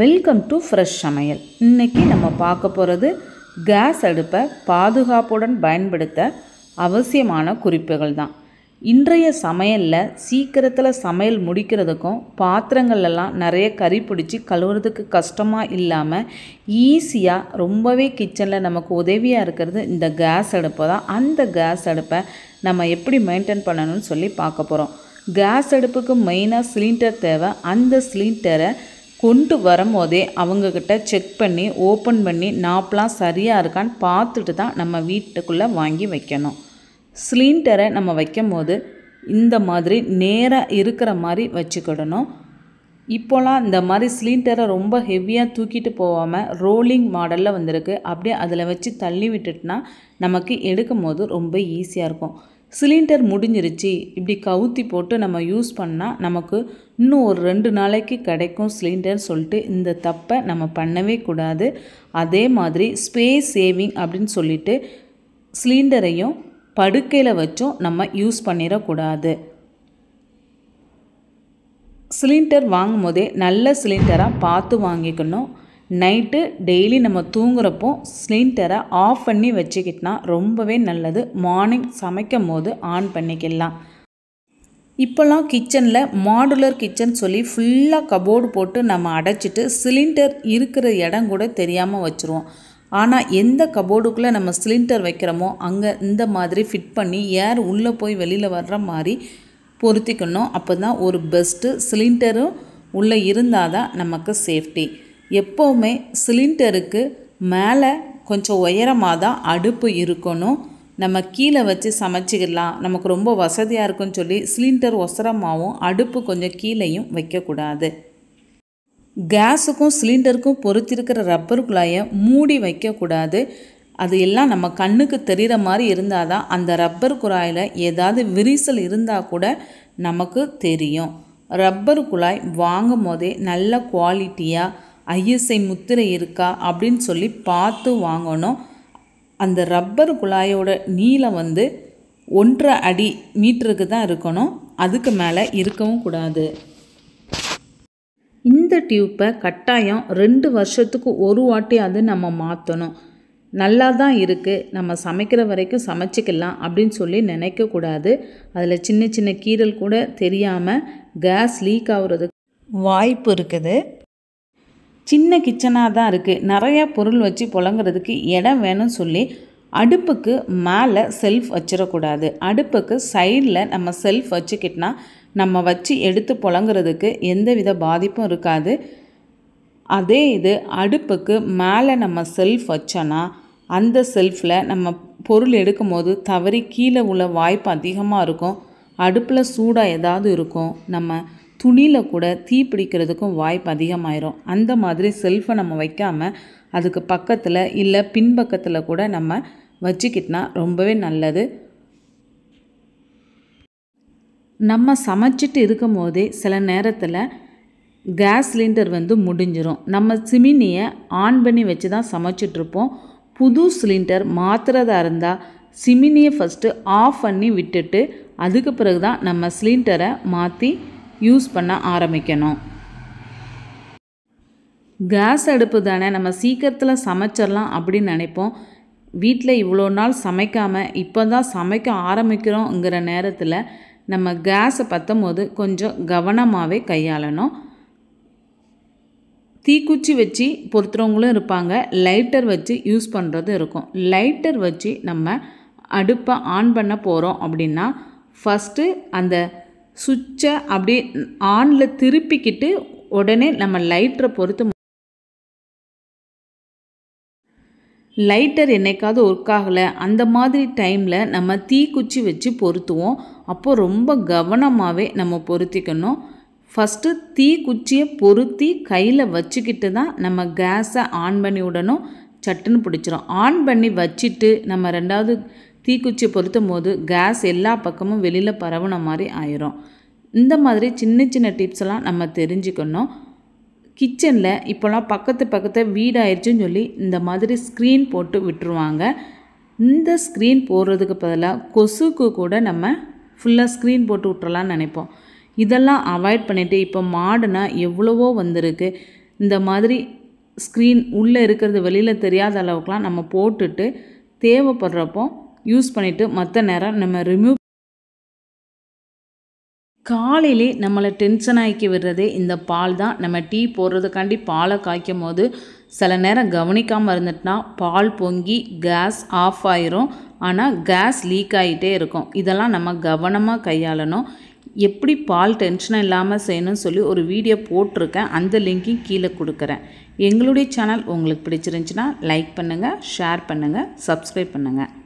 welcome to fresh சமையல் இன்றைக்கி நம்ம பார்க்க போகிறது கேஸ் அடுப்பை பாதுகாப்புடன் பயன்படுத்த அவசியமான குறிப்புகள் தான் இன்றைய சமையலில் சீக்கிரத்தில் சமையல் முடிக்கிறதுக்கும் பாத்திரங்கள்லாம் நிறைய கறி பிடிச்சி கழுவுறதுக்கு கஷ்டமாக இல்லாமல் ஈஸியாக ரொம்பவே கிச்சனில் நமக்கு உதவியாக இருக்கிறது இந்த கேஸ் அடுப்பு தான் அந்த கேஸ் அடுப்பை நம்ம எப்படி மெயின்டைன் பண்ணணும்னு சொல்லி பார்க்க போகிறோம் கேஸ் அடுப்புக்கு மெயினாக சிலிண்டர் தேவை அந்த சிலிண்டரை கொண்டு வரும்போதே அவங்கக்கிட்ட செக் பண்ணி ஓப்பன் பண்ணி நாப்லாம் சரியாக இருக்கான்னு பார்த்துட்டு தான் நம்ம வீட்டுக்குள்ளே வாங்கி வைக்கணும் சிலிண்டரை நம்ம வைக்கும் போது இந்த மாதிரி நேராக இருக்கிற மாதிரி வச்சுக்கிடணும் இப்போலாம் இந்த மாதிரி சிலிண்டரை ரொம்ப ஹெவியாக தூக்கிட்டு போகாமல் ரோலிங் மாடலில் வந்திருக்கு அப்படியே அதில் வச்சு தள்ளி விட்டுட்டுனா நமக்கு எடுக்கும் போது ரொம்ப ஈஸியாக இருக்கும் சிலிண்டர் முடிஞ்சிருச்சு இப்படி கவுத்தி போட்டு நம்ம யூஸ் பண்ணால் நமக்கு இன்னும் ஒரு ரெண்டு நாளைக்கு கிடைக்கும் சிலிண்டர்னு சொல்லிட்டு இந்த தப்பை நம்ம பண்ணவே கூடாது அதே மாதிரி ஸ்பேஸ் சேவிங் அப்படின்னு சொல்லிட்டு சிலிண்டரையும் படுக்கையில் வச்சும் நம்ம யூஸ் பண்ணிடக்கூடாது சிலிண்டர் வாங்கும் போதே நல்ல சிலிண்டராக பார்த்து வாங்கிக்கணும் நைட்டு டெய்லி நம்ம தூங்குறப்போ சிலிண்டரை ஆஃப் பண்ணி வச்சுக்கிட்டா ரொம்பவே நல்லது மார்னிங் சமைக்கும் போது ஆன் பண்ணிக்கலாம் இப்போல்லாம் கிச்சனில் மாடுலர் கிச்சன் சொல்லி ஃபுல்லாக கபோர்டு போட்டு நம்ம அடைச்சிட்டு சிலிண்டர் இருக்கிற இடம் கூட தெரியாமல் வச்சுருவோம் ஆனால் எந்த கபோர்டுக்குள்ளே நம்ம சிலிண்டர் வைக்கிறோமோ அங்கே இந்த மாதிரி ஃபிட் பண்ணி ஏர் உள்ளே போய் வெளியில் வர்ற மாதிரி பொருத்திக்கணும் அப்போ தான் ஒரு பெஸ்ட்டு சிலிண்டரும் உள்ளே இருந்தால் தான் நமக்கு சேஃப்டி எப்போவுமே சிலிண்டருக்கு மேலே கொஞ்சம் உயரமாக தான் அடுப்பு இருக்கணும் நம்ம கீழே வச்சு சமைச்சிக்கலாம் நமக்கு ரொம்ப வசதியாக இருக்குன்னு சொல்லி சிலிண்டர் ஒசரமாகவும் அடுப்பு கொஞ்சம் கீழேயும் வைக்கக்கூடாது கேஸுக்கும் சிலிண்டருக்கும் பொறுத்திருக்கிற ரப்பர் குழாயை மூடி வைக்கக்கூடாது அது எல்லாம் நம்ம கண்ணுக்கு தெரிகிற மாதிரி இருந்தால் தான் அந்த ரப்பர் குழாயில் ஏதாவது விரிசல் இருந்தால் கூட நமக்கு தெரியும் ரப்பர் குழாய் வாங்கும் போதே நல்ல குவாலிட்டியாக ஐஎஸ்ஐ முத்திரை இருக்கா அப்படின்னு சொல்லி பார்த்து வாங்கணும் அந்த ரப்பர் குழாயோட நீளம் வந்து ஒன்றரை அடி மீட்டருக்கு தான் இருக்கணும் அதுக்கு மேலே இருக்கவும் கூடாது இந்த டியூப்பை கட்டாயம் ரெண்டு வருஷத்துக்கு ஒரு வாட்டி அது நம்ம மாற்றணும் நல்லா தான் இருக்குது நம்ம சமைக்கிற வரைக்கும் சமைச்சிக்கலாம் அப்படின்னு சொல்லி நினைக்கக்கூடாது அதில் சின்ன சின்ன கீரல் கூட தெரியாமல் கேஸ் லீக் ஆகுறதுக்கு வாய்ப்பு இருக்குது சின்ன கிச்சனாக தான் இருக்குது நிறையா பொருள் வச்சு புழங்குறதுக்கு இடம் வேணும்னு சொல்லி அடுப்புக்கு மேலே செல்ஃப் வச்சிடக்கூடாது அடுப்புக்கு சைடில் நம்ம செல்ஃப் வச்சுக்கிட்டோன்னா நம்ம வச்சு எடுத்து புழங்குறதுக்கு எந்தவித பாதிப்பும் இருக்காது அதே இது அடுப்புக்கு மேலே நம்ம செல்ஃப் வச்சோன்னா அந்த செல்ஃபில் நம்ம பொருள் எடுக்கும் போது தவறி கீழே உள்ள வாய்ப்பு அதிகமாக இருக்கும் அடுப்பில் சூடாக ஏதாவது இருக்கும் நம்ம துணியில் கூட தீ பிடிக்கிறதுக்கும் வாய்ப்பு அதிகமாயிரும் அந்த மாதிரி செல்ஃபை நம்ம வைக்காமல் அதுக்கு பக்கத்தில் இல்லை பின்பக்கத்தில் கூட நம்ம வச்சுக்கிட்டனா ரொம்பவே நல்லது நம்ம சமைச்சிட்டு இருக்கும் போதே சில நேரத்தில் கேஸ் சிலிண்டர் வந்து முடிஞ்சிடும் நம்ம சிமினியை ஆன் பண்ணி வச்சு தான் சமைச்சிட்ருப்போம் புது சிலிண்டர் மாற்றுறதா இருந்தால் சிமினியை ஃபஸ்ட்டு ஆஃப் பண்ணி விட்டுட்டு அதுக்கு பிறகு தான் நம்ம சிலிண்டரை மாற்றி யூஸ் பண்ண ஆரம்பிக்கணும் கேஸ் அடுப்பு தானே நம்ம சீக்கிரத்தில் சமைச்சிடலாம் அப்படின்னு நினைப்போம் வீட்டில் இவ்வளோ நாள் சமைக்காமல் இப்போ தான் சமைக்க ஆரம்பிக்கிறோங்கிற நேரத்தில் நம்ம கேஸை பற்றும் போது கொஞ்சம் கவனமாகவே கையாளணும் தீக்குச்சி வச்சு பொறுத்துறவங்களும் இருப்பாங்க லைட்டர் வச்சு யூஸ் பண்ணுறது இருக்கும் லைட்டர் வச்சு நம்ம அடுப்பை ஆன் பண்ண போகிறோம் அப்படின்னா ஃபஸ்ட்டு அந்த சுவிட்சை அப்படி ஆனில் திருப்பிக்கிட்டு உடனே நம்ம லைட்டரை பொறுத்து லைட்டர் என்னைக்காவது ஒர்க் ஆகலை அந்த மாதிரி டைமில் நம்ம தீக்குச்சி வச்சு பொருத்துவோம் அப்போது ரொம்ப கவனமாகவே நம்ம பொருத்திக்கணும் ஃபஸ்ட்டு தீக்குச்சியை பொருத்தி கையில் வச்சுக்கிட்டு தான் நம்ம கேஸை ஆன் பண்ணி விடணும் சட்டுன்னு பிடிச்சிரும் ஆன் பண்ணி வச்சுட்டு நம்ம ரெண்டாவது தீக்குச்சி பொருத்தும் போது கேஸ் எல்லா பக்கமும் வெளியில் பரவுன மாதிரி ஆயிரும் இந்த மாதிரி சின்ன சின்ன டிப்ஸ் எல்லாம் நம்ம தெரிஞ்சுக்கணும் கிச்சனில் இப்போலாம் பக்கத்து பக்கத்து வீடாயிடுச்சுன்னு சொல்லி இந்த மாதிரி ஸ்க்ரீன் போட்டு விட்டுருவாங்க இந்த ஸ்க்ரீன் போடுறதுக்கு பதிலாக கொசுக்கு கூட நம்ம ஃபுல்லாக ஸ்க்ரீன் போட்டு விட்டுறலாம்னு நினைப்போம் இதெல்லாம் அவாய்ட் பண்ணிவிட்டு இப்போ மாடுனால் எவ்வளவோ வந்திருக்கு இந்த மாதிரி ஸ்க்ரீன் உள்ளே இருக்கிறது வெளியில் தெரியாத அளவுக்குலாம் நம்ம போட்டுட்டு தேவைப்படுறப்போ யூஸ் பண்ணிவிட்டு மற்ற நேரம் நம்ம ரிமூவ் காலையிலே நம்மளை டென்ஷன் ஆக்கி விடுறதே இந்த பால் தான் நம்ம டீ போடுறதுக்காண்டி பாலை காய்க்கும் போது சில நேரம் கவனிக்காமல் இருந்துட்டுனா பால் பொங்கி கேஸ் ஆஃப் ஆயிரும் ஆனால் கேஸ் லீக் ஆகிட்டே இருக்கும் இதெல்லாம் நம்ம கவனமாக கையாளணும் எப்படி பால் டென்ஷன் இல்லாமல் செய்யணும்னு சொல்லி ஒரு வீடியோ போட்டிருக்கேன் அந்த லிங்க்கையும் கீழே கொடுக்குறேன் எங்களுடைய சேனல் உங்களுக்கு பிடிச்சிருந்துச்சின்னா லைக் பண்ணுங்கள் ஷேர் பண்ணுங்கள் சப்ஸ்கிரைப் பண்ணுங்கள்